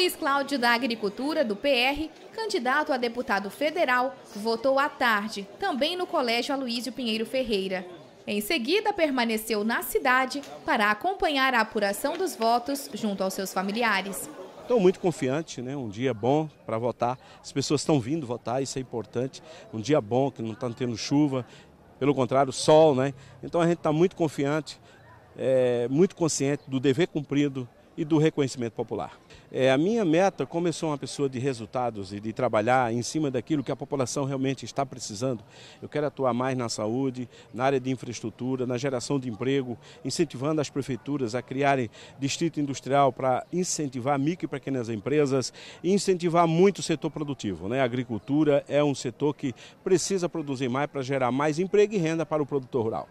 Luiz Cláudio da Agricultura, do PR, candidato a deputado federal, votou à tarde, também no Colégio Aloísio Pinheiro Ferreira. Em seguida, permaneceu na cidade para acompanhar a apuração dos votos junto aos seus familiares. Estou muito confiante, né? um dia bom para votar. As pessoas estão vindo votar, isso é importante. Um dia bom, que não está tendo chuva, pelo contrário, sol. Né? Então a gente está muito confiante, é, muito consciente do dever cumprido e do reconhecimento popular. É, a minha meta, como eu sou uma pessoa de resultados e de trabalhar em cima daquilo que a população realmente está precisando, eu quero atuar mais na saúde, na área de infraestrutura, na geração de emprego, incentivando as prefeituras a criarem distrito industrial para incentivar micro e pequenas empresas e incentivar muito o setor produtivo. Né? A agricultura é um setor que precisa produzir mais para gerar mais emprego e renda para o produtor rural.